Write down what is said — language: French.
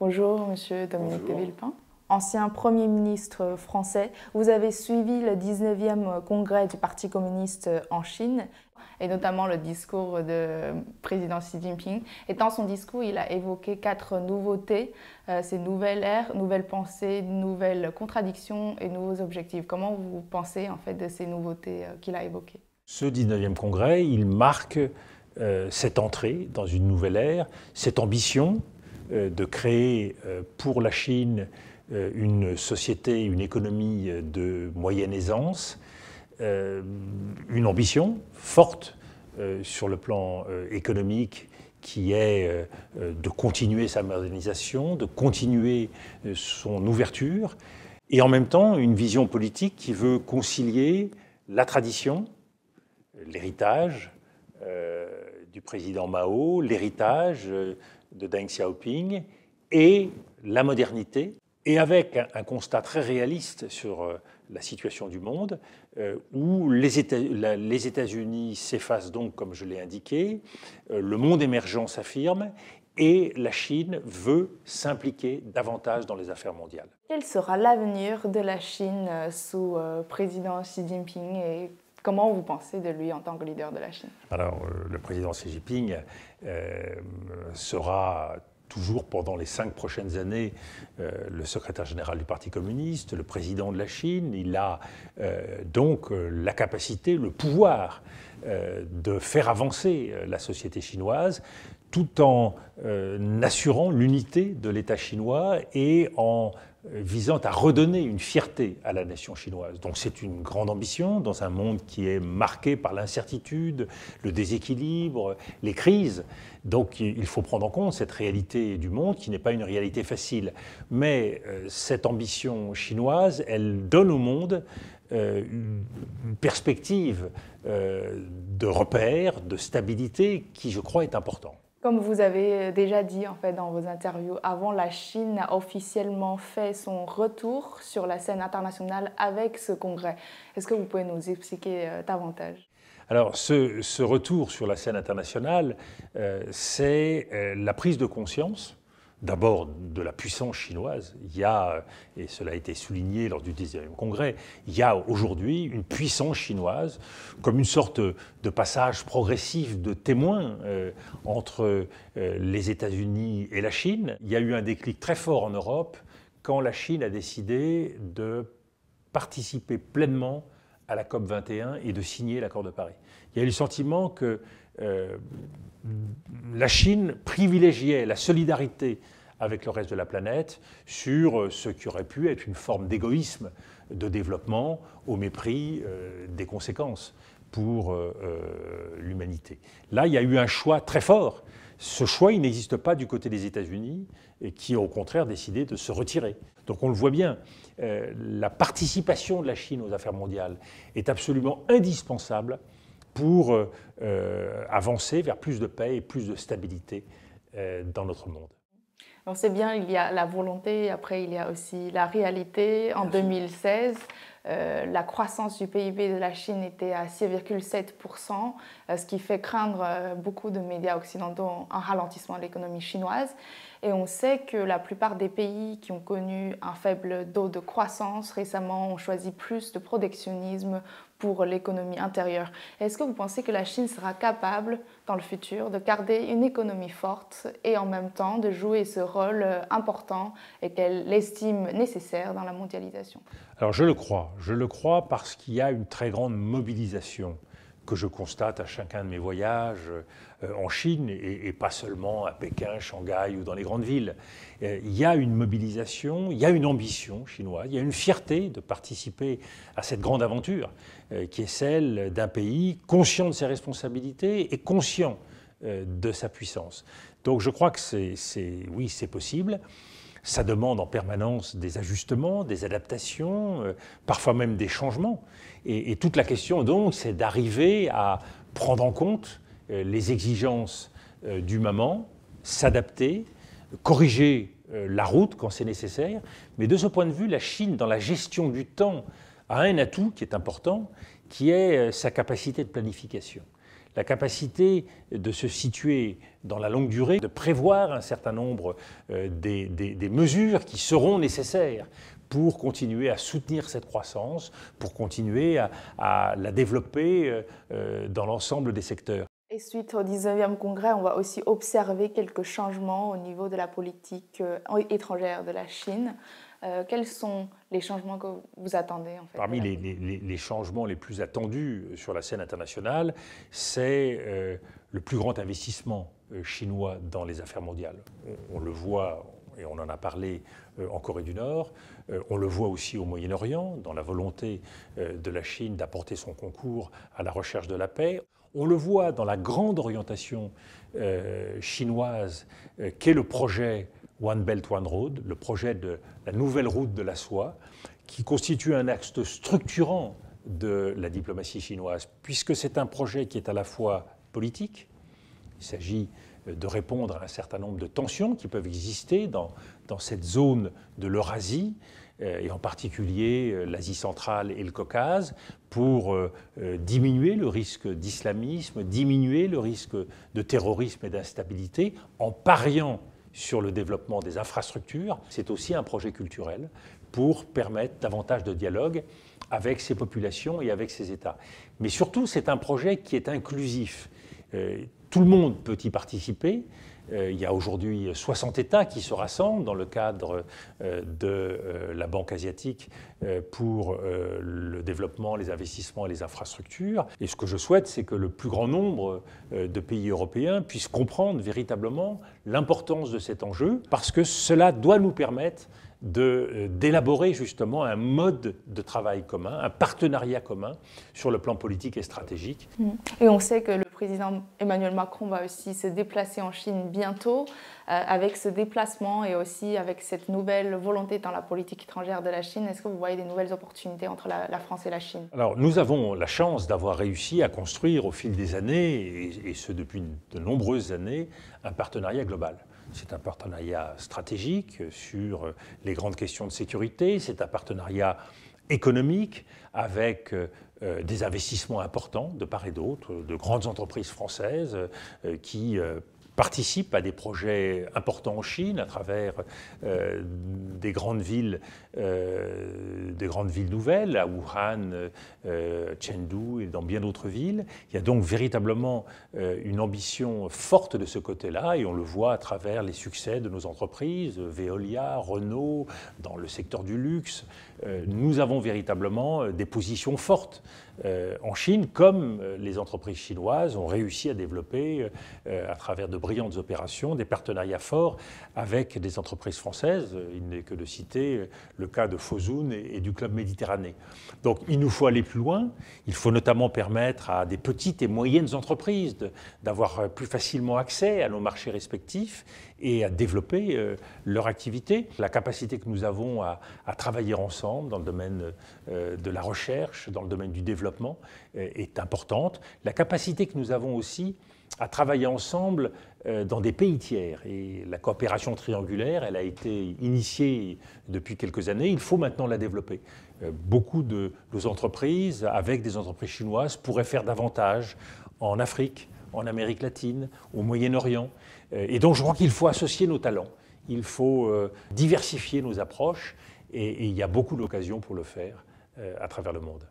Bonjour, monsieur Dominique de Villepin. Ancien Premier ministre français, vous avez suivi le 19e congrès du Parti communiste en Chine et notamment le discours de président Xi Jinping. Et dans son discours, il a évoqué quatre nouveautés, euh, ces nouvelles ères, nouvelles pensées, nouvelles contradictions et nouveaux objectifs. Comment vous pensez en fait de ces nouveautés euh, qu'il a évoquées Ce 19e congrès, il marque euh, cette entrée dans une nouvelle ère, cette ambition euh, de créer euh, pour la Chine euh, une société, une économie de moyenne aisance, une ambition forte sur le plan économique qui est de continuer sa modernisation, de continuer son ouverture, et en même temps une vision politique qui veut concilier la tradition, l'héritage du président Mao, l'héritage de Deng Xiaoping et la modernité, et avec un, constat très réaliste sur euh, la situation du monde, euh, où les États-Unis s'effacent donc, comme je l'ai indiqué, euh, le monde émergent s'affirme, et la Chine veut s'impliquer davantage dans les affaires mondiales. Quel sera l'avenir de la Chine sous président Xi Jinping et Comment vous pensez de lui en tant que leader de la Chine Alors, euh, le président Xi Jinping euh, sera toujours pendant les cinq prochaines années euh, le secrétaire général du Parti communiste, le président de la Chine. Il a donc la capacité, le pouvoir euh, de faire avancer euh, la société chinoise tout en euh, assurant l'unité de l'État chinois et en visant à redonner une fierté à la nation chinoise. Donc c'est une grande ambition dans un monde qui est marqué par l'incertitude, le déséquilibre, les crises. Donc il faut prendre en compte cette réalité du monde qui n'est pas une réalité facile. Mais cette ambition chinoise, elle donne au monde euh, une, perspective euh, de repère, de stabilité qui, je crois, est importante. Comme vous avez déjà dit en fait dans vos interviews avant, la Chine a officiellement fait son retour sur la scène internationale avec ce congrès. Est-ce que vous pouvez nous expliquer euh, davantage alors, ce, retour sur la scène internationale, c'est la prise de conscience d'abord de la puissance chinoise. Il y a, euh, et cela a été souligné lors du 10e congrès, il y a aujourd'hui une puissance chinoise comme une sorte de passage progressif de témoin euh, entre euh, les États-Unis et la Chine. Il y a eu un déclic très fort en Europe quand la Chine a décidé de participer pleinement à la COP 21 et de signer l'accord de Paris. Il y a eu le sentiment que euh, la Chine privilégiait la solidarité avec le reste de la planète sur euh, ce qui aurait pu être une forme d'égoïsme de développement au mépris euh, des conséquences pour l'humanité. Là, il y a eu un choix très fort. Ce choix, il n'existe pas du côté des États-Unis, qui ont au contraire décidé de se retirer. Donc on le voit bien, la participation de la Chine aux affaires mondiales est absolument indispensable pour euh, euh, avancer vers plus de paix et plus de stabilité euh, dans notre monde. On sait bien, il y a la volonté, après il y a aussi la réalité. En 2016, la croissance du PIB de la Chine était à 6,7%, ce qui fait craindre beaucoup de médias occidentaux un ralentissement de l'économie chinoise. Et on sait que la plupart des pays qui ont connu un faible taux de croissance récemment ont choisi plus de protectionnisme pour l'économie intérieure. Est-ce que vous pensez que la Chine sera capable, dans le futur, de garder une économie forte et en même temps de jouer ce rôle euh, important et qu'elle estime nécessaire dans la mondialisation Alors je le crois. Je le crois parce qu'il y a une très grande mobilisation que je constate à chacun de mes voyages euh, en Chine, et, pas seulement à Pékin, Shanghai ou dans les grandes villes. Euh, il y a une mobilisation, il y a une ambition chinoise, il y a une fierté de participer à cette grande aventure euh, qui est celle d'un pays conscient de ses responsabilités et conscient de sa puissance. Donc je crois que c'est, oui, c'est possible ça demande en permanence des ajustements, des adaptations, euh, parfois même des changements. Et, toute la question, donc, c'est d'arriver à prendre en compte euh, les exigences euh, du moment, s'adapter, corriger la route quand c'est nécessaire. Mais de ce point de vue, la Chine, dans la gestion du temps, a un atout qui est important, qui est sa capacité de planification la capacité de se situer dans la longue durée, de prévoir un certain nombre euh, des, mesures qui seront nécessaires pour continuer à soutenir cette croissance, pour continuer à, à la développer euh, euh, dans l'ensemble des secteurs. Et suite au 19e congrès, on va aussi observer quelques changements au niveau de la politique étrangère de la Chine. Euh, quels sont les changements que vous attendez en Parmi les, changements les plus attendus euh, sur la scène internationale, c'est euh, le plus grand investissement chinois dans les affaires mondiales. On, le voit, et on en a parlé en Corée du Nord, on le voit aussi au Moyen-Orient, dans la volonté de la Chine d'apporter son concours à la recherche de la paix. On le voit dans la grande orientation chinoise qu'est le projet One Belt, One Road, le projet de la nouvelle route de la soie, qui constitue un axe structurant de la diplomatie chinoise, puisque c'est un projet qui est à la fois politique, il s'agit euh, de répondre à un certain nombre de tensions qui peuvent exister dans, dans cette zone de l'Eurasie, euh, et en particulier euh, l'Asie centrale et le Caucase, pour diminuer le risque d'islamisme, diminuer le risque de terrorisme et d'instabilité, en pariant sur le développement des infrastructures. C'est aussi un projet culturel pour permettre davantage de dialogue avec ces populations et avec ces États. Mais surtout, c'est un projet qui est inclusif. Euh, tout le monde peut y participer. Euh, il y a aujourd'hui 60 États qui se rassemblent dans le cadre euh, de euh, la Banque asiatique pour le développement, les investissements et les infrastructures. Et ce que je souhaite, c'est que le plus grand nombre de pays européens puissent comprendre véritablement l'importance de cet enjeu, parce que cela doit nous permettre d'élaborer justement un mode de travail commun, un partenariat commun sur le plan politique et stratégique. Mmh. Et on sait que président Emmanuel Macron va aussi se déplacer en Chine bientôt. Euh, avec ce déplacement et aussi avec cette nouvelle volonté dans la politique étrangère de la Chine, est-ce que vous voyez des nouvelles opportunités entre la, France et la Chine Alors nous avons la chance d'avoir réussi à construire au fil des années, et, et ce depuis de nombreuses années, un partenariat global. C'est un partenariat stratégique sur les grandes questions de sécurité, c'est un partenariat économique avec euh, euh, des investissements importants de part et d'autre, de grandes entreprises françaises euh, qui euh, participe à des projets importants en Chine à travers euh, des grandes villes, euh, des grandes villes nouvelles, à Wuhan, euh, Chengdu et dans bien d'autres villes. Il y a donc véritablement une ambition forte de ce côté-là et on le voit à travers les succès de nos entreprises, Veolia, Renault, dans le secteur du luxe. nous avons véritablement des positions fortes en Chine, comme les entreprises chinoises ont réussi à développer à travers de brillantes opérations, des partenariats forts avec des entreprises françaises. Il n'est que de citer le cas de Fosun et, du Club Méditerranée. Donc il nous faut aller plus loin. Il faut notamment permettre à des petites et moyennes entreprises d'avoir plus facilement accès à nos marchés respectifs et à développer euh, leur activité. La capacité que nous avons à, travailler ensemble dans le domaine euh, de la recherche, dans le domaine du développement, euh, est importante. La capacité que nous avons aussi à travailler ensemble euh, dans des pays tiers. Et la coopération triangulaire, elle a été initiée depuis quelques années, il faut maintenant la développer. Euh, beaucoup de nos entreprises, avec des entreprises chinoises, pourraient faire davantage en Afrique, en Amérique latine, au Moyen-Orient. Euh, et donc je crois qu'il faut associer nos talents, il faut diversifier nos approches, et, il y a beaucoup d'occasions pour le faire à travers le monde.